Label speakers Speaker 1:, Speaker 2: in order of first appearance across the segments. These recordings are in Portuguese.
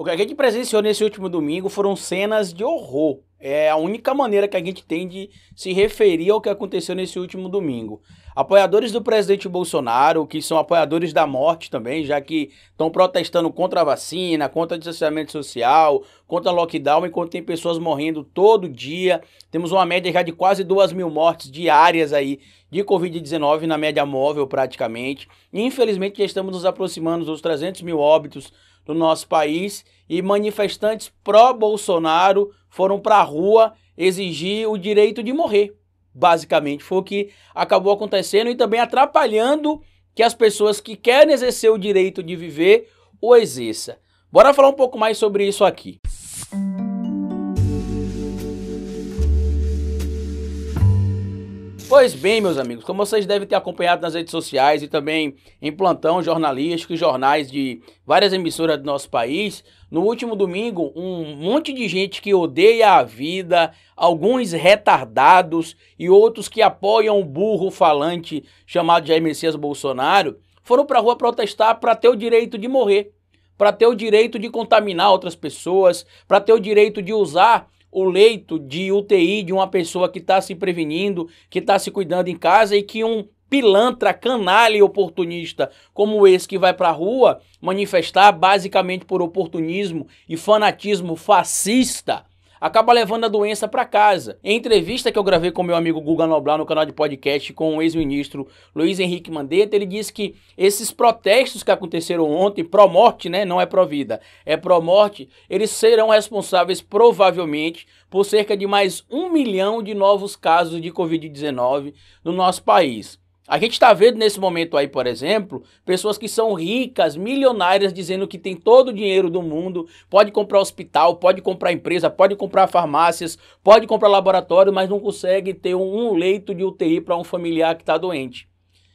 Speaker 1: O que a gente presenciou nesse último domingo foram cenas de horror. É a única maneira que a gente tem de se referir ao que aconteceu nesse último domingo. Apoiadores do presidente Bolsonaro, que são apoiadores da morte também, já que estão protestando contra a vacina, contra o distanciamento social, contra lockdown, enquanto tem pessoas morrendo todo dia. Temos uma média já de quase 2 mil mortes diárias aí de Covid-19 na média móvel praticamente. infelizmente já estamos nos aproximando dos 300 mil óbitos do nosso país e manifestantes pró-Bolsonaro foram para a rua exigir o direito de morrer. Basicamente, foi o que acabou acontecendo e também atrapalhando que as pessoas que querem exercer o direito de viver o exerça. Bora falar um pouco mais sobre isso aqui. Pois bem, meus amigos, como vocês devem ter acompanhado nas redes sociais e também em plantão jornalístico e jornais de várias emissoras do nosso país, no último domingo, um monte de gente que odeia a vida, alguns retardados e outros que apoiam o burro falante chamado Jair Messias Bolsonaro, foram para a rua protestar para ter o direito de morrer, para ter o direito de contaminar outras pessoas, para ter o direito de usar o leito de UTI de uma pessoa que está se prevenindo, que está se cuidando em casa e que um pilantra, canalha e oportunista como esse que vai para a rua manifestar basicamente por oportunismo e fanatismo fascista acaba levando a doença para casa. Em entrevista que eu gravei com meu amigo Guga Noblar no canal de podcast com o ex-ministro Luiz Henrique Mandetta, ele disse que esses protestos que aconteceram ontem, pró-morte, né, não é pró-vida, é pró-morte, eles serão responsáveis provavelmente por cerca de mais um milhão de novos casos de Covid-19 no nosso país. A gente está vendo nesse momento aí, por exemplo, pessoas que são ricas, milionárias, dizendo que tem todo o dinheiro do mundo, pode comprar hospital, pode comprar empresa, pode comprar farmácias, pode comprar laboratório, mas não consegue ter um leito de UTI para um familiar que está doente.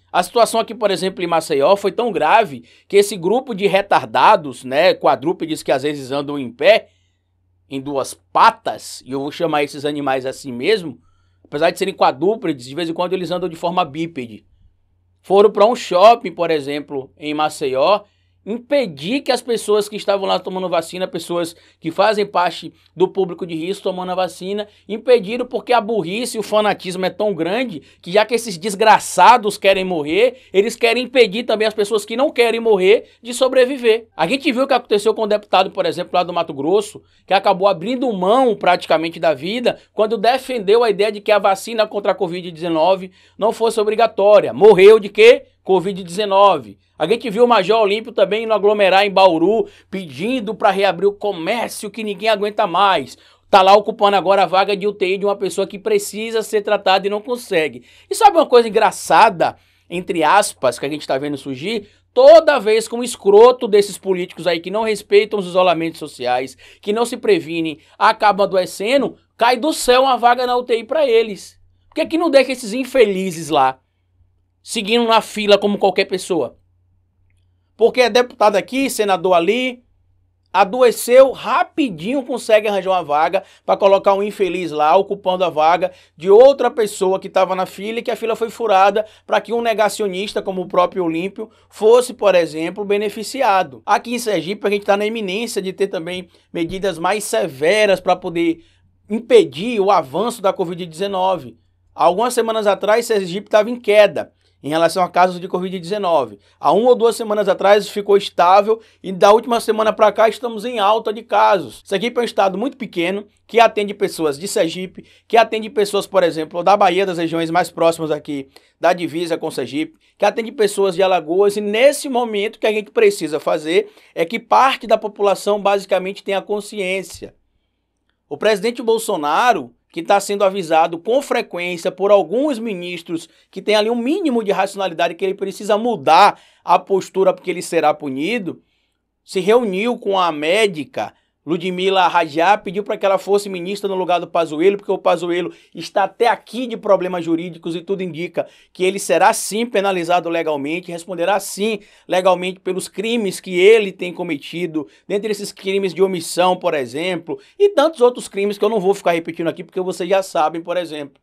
Speaker 1: A situação aqui, por exemplo, em Maceió foi tão grave que esse grupo de retardados, né, quadrúpedes que às vezes andam em pé, em duas patas, e eu vou chamar esses animais assim mesmo, Apesar de serem quadrúpedes, de vez em quando eles andam de forma bípede. Foram para um shopping, por exemplo, em Maceió, impedir que as pessoas que estavam lá tomando vacina, pessoas que fazem parte do público de risco tomando a vacina, impediram porque a burrice e o fanatismo é tão grande que já que esses desgraçados querem morrer, eles querem impedir também as pessoas que não querem morrer de sobreviver. A gente viu o que aconteceu com o um deputado, por exemplo, lá do Mato Grosso, que acabou abrindo mão praticamente da vida quando defendeu a ideia de que a vacina contra a Covid-19 não fosse obrigatória. Morreu de quê? Covid-19. A gente viu o Major Olímpio também no aglomerar em Bauru, pedindo para reabrir o comércio que ninguém aguenta mais. Tá lá ocupando agora a vaga de UTI de uma pessoa que precisa ser tratada e não consegue. E sabe uma coisa engraçada, entre aspas, que a gente está vendo surgir? toda vez com o escroto desses políticos aí que não respeitam os isolamentos sociais, que não se previnem, acabam adoecendo, cai do céu uma vaga na UTI para eles. Por que, que não deixa esses infelizes lá? seguindo na fila como qualquer pessoa. Porque é deputado aqui, senador ali, adoeceu, rapidinho consegue arranjar uma vaga para colocar um infeliz lá ocupando a vaga de outra pessoa que estava na fila e que a fila foi furada para que um negacionista, como o próprio Olímpio, fosse, por exemplo, beneficiado. Aqui em Sergipe a gente está na iminência de ter também medidas mais severas para poder impedir o avanço da Covid-19. Algumas semanas atrás, Sergipe estava em queda em relação a casos de Covid-19. Há uma ou duas semanas atrás ficou estável e da última semana para cá estamos em alta de casos. Sergipe é um estado muito pequeno que atende pessoas de Sergipe, que atende pessoas, por exemplo, da Bahia, das regiões mais próximas aqui da divisa com Sergipe, que atende pessoas de Alagoas e nesse momento que a gente precisa fazer é que parte da população basicamente tenha consciência. O presidente Bolsonaro que está sendo avisado com frequência por alguns ministros que tem ali um mínimo de racionalidade que ele precisa mudar a postura porque ele será punido, se reuniu com a médica Ludmila Rajá pediu para que ela fosse ministra no lugar do Pazuello, porque o Pazuello está até aqui de problemas jurídicos e tudo indica que ele será sim penalizado legalmente, responderá sim legalmente pelos crimes que ele tem cometido, dentre esses crimes de omissão, por exemplo, e tantos outros crimes que eu não vou ficar repetindo aqui porque vocês já sabem, por exemplo.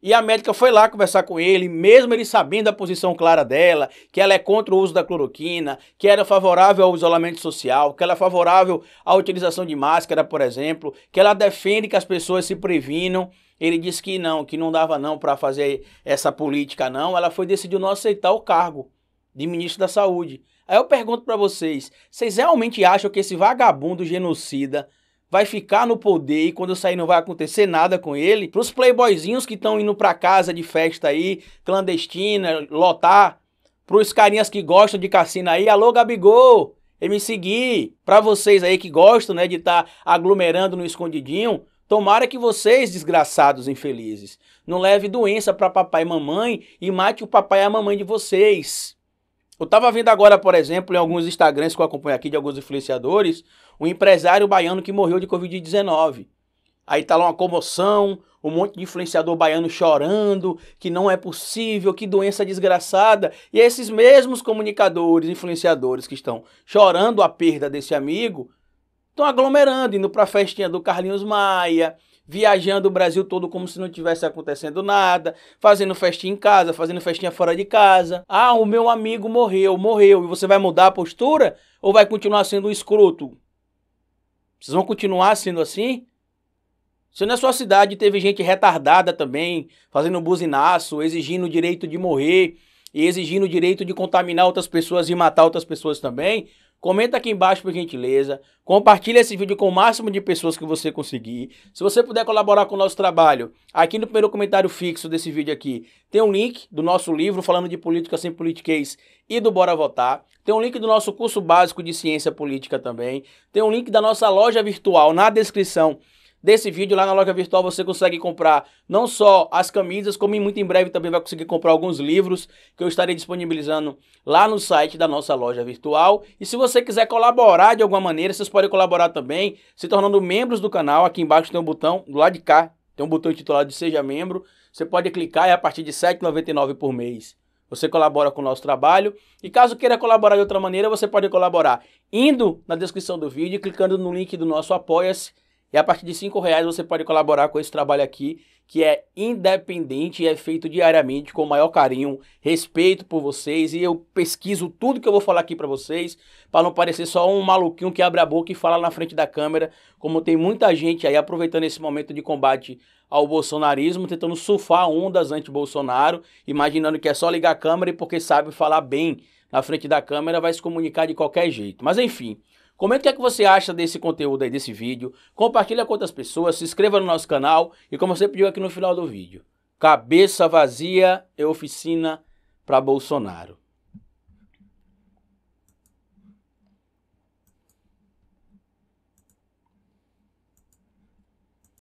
Speaker 1: E a médica foi lá conversar com ele, mesmo ele sabendo a posição clara dela, que ela é contra o uso da cloroquina, que era favorável ao isolamento social, que ela é favorável à utilização de máscara, por exemplo, que ela defende que as pessoas se previnam. Ele disse que não, que não dava não para fazer essa política não. Ela foi decidiu não aceitar o cargo de ministro da Saúde. Aí eu pergunto para vocês, vocês realmente acham que esse vagabundo genocida vai ficar no poder e quando eu sair não vai acontecer nada com ele. Para os playboyzinhos que estão indo para casa de festa aí, clandestina, lotar. Para os carinhas que gostam de cassino aí, alô Gabigol, me seguir. Para vocês aí que gostam né, de estar tá aglomerando no escondidinho, tomara que vocês, desgraçados infelizes, não leve doença para papai e mamãe e mate o papai e a mamãe de vocês. Eu estava vendo agora, por exemplo, em alguns Instagrams que eu acompanho aqui de alguns influenciadores, um empresário baiano que morreu de Covid-19. Aí tá lá uma comoção, um monte de influenciador baiano chorando, que não é possível, que doença desgraçada. E esses mesmos comunicadores, influenciadores que estão chorando a perda desse amigo, estão aglomerando, indo para festinha do Carlinhos Maia, viajando o Brasil todo como se não tivesse acontecendo nada, fazendo festinha em casa, fazendo festinha fora de casa. Ah, o meu amigo morreu, morreu. E você vai mudar a postura ou vai continuar sendo um escroto? Vocês vão continuar sendo assim? Se na sua cidade teve gente retardada também, fazendo buzinaço, exigindo o direito de morrer e exigindo o direito de contaminar outras pessoas e matar outras pessoas também, Comenta aqui embaixo por gentileza. Compartilha esse vídeo com o máximo de pessoas que você conseguir. Se você puder colaborar com o nosso trabalho, aqui no primeiro comentário fixo desse vídeo aqui, tem um link do nosso livro falando de política sem politiquês e do Bora Votar. Tem um link do nosso curso básico de ciência política também. Tem um link da nossa loja virtual na descrição desse vídeo. Lá na loja virtual você consegue comprar não só as camisas, como muito em breve também vai conseguir comprar alguns livros que eu estarei disponibilizando lá no site da nossa loja virtual. E se você quiser colaborar de alguma maneira, vocês podem colaborar também se tornando membros do canal. Aqui embaixo tem um botão, do lado de cá, tem um botão intitulado de Seja Membro. Você pode clicar e é a partir de R$ 7,99 por mês. Você colabora com o nosso trabalho e caso queira colaborar de outra maneira, você pode colaborar indo na descrição do vídeo e clicando no link do nosso Apoia-se e a partir de cinco reais você pode colaborar com esse trabalho aqui, que é independente e é feito diariamente com o maior carinho, respeito por vocês. E eu pesquiso tudo que eu vou falar aqui para vocês, para não parecer só um maluquinho que abre a boca e fala na frente da câmera, como tem muita gente aí aproveitando esse momento de combate ao bolsonarismo, tentando surfar ondas anti-Bolsonaro, imaginando que é só ligar a câmera e porque sabe falar bem na frente da câmera vai se comunicar de qualquer jeito. Mas enfim. Comenta o que, é que você acha desse conteúdo aí, desse vídeo. Compartilha com outras pessoas, se inscreva no nosso canal e como você pediu aqui no final do vídeo. Cabeça vazia é oficina para Bolsonaro.